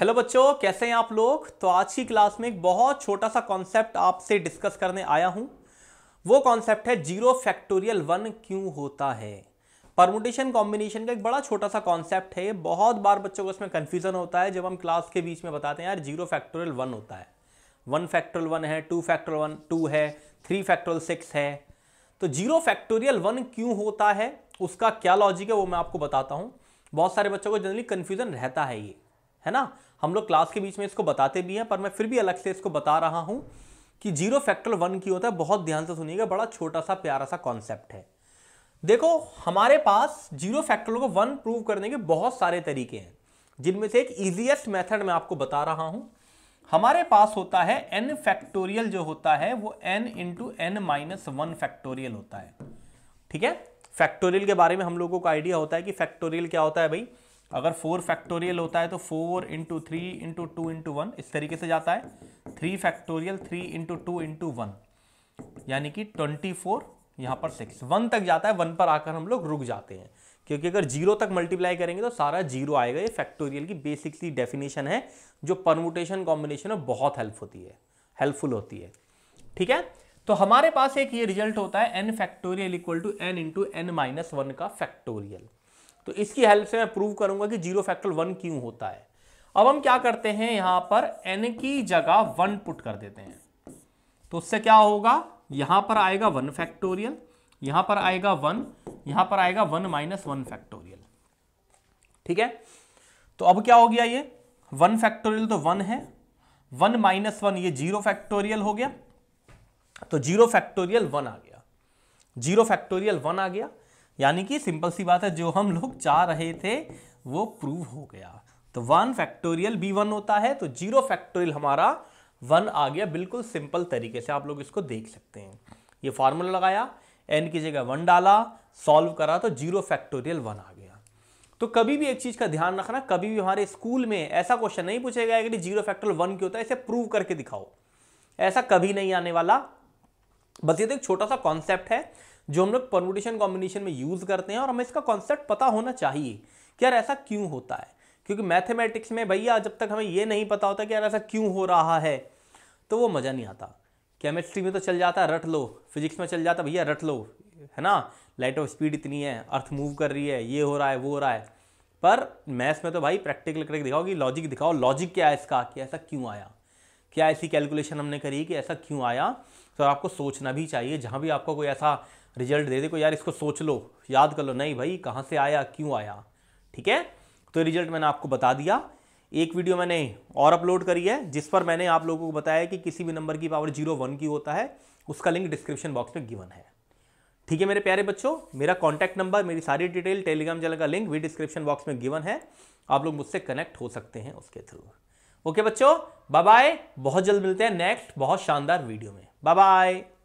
hello बच्चों कैसे हैं आप लोग तो आज की क्लास में एक बहुत छोटा सा कॉन्सेप्ट आपसे डिस्कस करने आया हूं वो कॉन्सेप्ट है जीरो फैक्टोरियल वन क्यों होता है परमोटेशन कॉम्बिनेशन का एक बड़ा छोटा सा कॉन्सेप्ट है बहुत बार बच्चों को इसमें कन्फ्यूजन होता है जब हम क्लास के बीच में बताते हैं यार जीरो फैक्टोरियल वन होता है वन फैक्टोरियल वन है टू फैक्टोरियल वन टू है थ्री फैक्टोरियल सिक्स है तो जीरो फैक्टोरियल वन क्यों होता है उसका क्या लॉजिक है वो मैं आपको बताता हूँ बहुत सारे बच्चों को जनरली कन्फ्यूजन रहता है ये है ना हम लोग क्लास के बीच में इसको बताते भी हैं पर मैं फिर भी अलग से इसको बता रहा हूँ कि जीरो फैक्टर वन की होता है बहुत ध्यान से सुनिएगा बड़ा छोटा सा प्यारा सा कॉन्सेप्ट है देखो हमारे पास जीरो फैक्टर को वन प्रूव करने के बहुत सारे तरीके हैं जिनमें से एक ईजिएस्ट मेथड मैं आपको बता रहा हूं हमारे पास होता है एन फैक्टोरियल जो होता है वो N into N minus one factorial होता है ठीक है फैक्टोरियल के बारे में हम लोगों को आइडिया होता है कि फैक्टोरियल क्या होता है भाई अगर फोर फैक्टोरियल होता है तो four into three into two into one इस तरीके से जाता है three factorial three into two into one यानी कि ट्वेंटी फोर यहाँ पर सिक्स वन तक जाता है वन पर आकर हम लोग रुक जाते हैं क्योंकि अगर जीरो तक मल्टीप्लाई करेंगे तो सारा जीरो आएगा ये फैक्टोरियल की बेसिक डेफिनेशन है जो परमुटेशन कॉम्बिनेशन में बहुत हेल्प होती है हेल्पफुल होती है ठीक है तो हमारे पास एक ये रिजल्ट होता है N factorial equal to N into N minus one का फैक्टोरियल तो इसकी हेल्प से मैं प्रूव करूंगा कि जीरो फैक्टर वन क्यों होता है अब हम क्या करते हैं यहां पर एन की जगह वन पुट कर देते हैं तो उससे क्या होगा यहां पर आएगा वन फैक्टोरियल यहां पर आएगा वन यहां पर आएगा वन माइनस वन फैक्टोरियल ठीक है तो अब क्या हो गया ये वन फैक्टोरियल तो वन है वन माइनस वन ये जीरो फैक्टोरियल हो गया तो जीरो फैक्टोरियल वन आ गया जीरो फैक्टोरियल वन आ गया यानी कि सिंपल सी बात है जो हम लोग चाह रहे थे वो प्रूव हो गया तो वन फैक्टोरियल बी वन होता है तो जीरो फैक्टोरियल हमारा वन आ गया बिल्कुल सिंपल तरीके से आप लोग इसको देख सकते हैं ये फार्मूला लगाया एन की जगह वन डाला सॉल्व करा तो जीरो फैक्टोरियल वन आ गया तो कभी भी एक चीज़ का ध्यान रखना कभी भी हमारे स्कूल में ऐसा क्वेश्चन नहीं पूछा गया कि जीरो फैक्टोरियल वन क्यों होता है इसे प्रूव करके दिखाओ ऐसा कभी नहीं आने वाला बस ये तो एक छोटा सा कॉन्सेप्ट है जो हम लोग परमुटेशन कॉम्बिनेशन में यूज़ करते हैं और हमें इसका कॉन्सेप्ट पता होना चाहिए कि यार ऐसा क्यों होता है क्योंकि मैथमेटिक्स में भैया जब तक हमें ये नहीं पता होता कि यार ऐसा क्यों हो रहा है तो वो मज़ा नहीं आता केमिस्ट्री में तो चल जाता है रट लो फिजिक्स में चल जाता भैया रट लो है ना लाइट ऑफ स्पीड इतनी है अर्थ मूव कर रही है ये हो रहा है वो हो रहा है पर मैथ्स में तो भाई प्रैक्टिकल करके दिखाओ कि लॉजिक दिखाओ लॉजिक क्या है इसका कि ऐसा क्यों आया क्या ऐसी कैलकुलेशन हमने करी कि ऐसा क्यों आया तो आपको सोचना भी चाहिए जहाँ भी आपको कोई ऐसा रिजल्ट दे दे को यार इसको सोच लो याद कर लो नहीं भाई कहाँ से आया क्यों आया ठीक है तो रिजल्ट मैंने आपको बता दिया एक वीडियो मैंने और अपलोड करी है जिस पर मैंने आप लोगों को बताया कि किसी भी नंबर की पावर जीरो वन की होता है उसका लिंक डिस्क्रिप्शन बॉक्स में गिवन है ठीक है मेरे प्यारे बच्चों मेरा कॉन्टैक्ट नंबर मेरी सारी डिटेल टेलीग्राम चैनल का लिंक भी डिस्क्रिप्शन बॉक्स में गिवन है आप लोग मुझसे कनेक्ट हो सकते हैं उसके थ्रू ओके बच्चों बाय बहुत जल्द मिलते हैं नेक्स्ट बहुत शानदार वीडियो में बाय